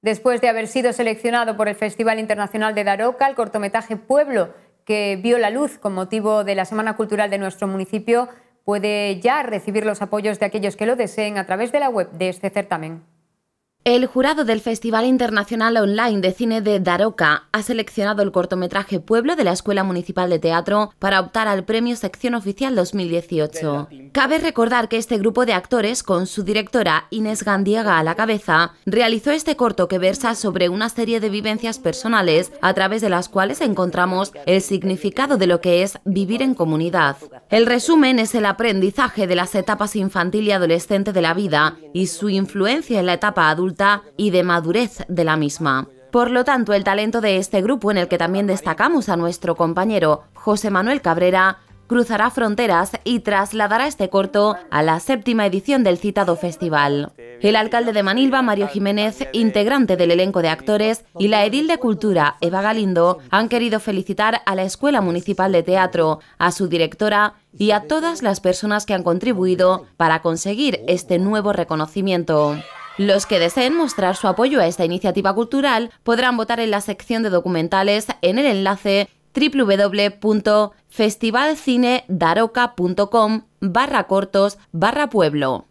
Después de haber sido seleccionado por el Festival Internacional de Daroca, el cortometraje Pueblo, que vio la luz con motivo de la Semana Cultural de nuestro municipio, puede ya recibir los apoyos de aquellos que lo deseen a través de la web de este certamen. El jurado del Festival Internacional Online de Cine de Daroca ha seleccionado el cortometraje Pueblo de la Escuela Municipal de Teatro para optar al premio Sección Oficial 2018. Cabe recordar que este grupo de actores, con su directora Inés Gandiega a la cabeza, realizó este corto que versa sobre una serie de vivencias personales a través de las cuales encontramos el significado de lo que es vivir en comunidad. El resumen es el aprendizaje de las etapas infantil y adolescente de la vida y su influencia en la etapa adulta y de madurez de la misma. Por lo tanto, el talento de este grupo, en el que también destacamos a nuestro compañero José Manuel Cabrera, cruzará fronteras y trasladará este corto a la séptima edición del citado festival. El alcalde de Manilva, Mario Jiménez, integrante del elenco de actores, y la edil de cultura, Eva Galindo, han querido felicitar a la Escuela Municipal de Teatro, a su directora y a todas las personas que han contribuido para conseguir este nuevo reconocimiento. Los que deseen mostrar su apoyo a esta iniciativa cultural podrán votar en la sección de documentales en el enlace www.festivalcinedaroca.com barra cortos barra pueblo.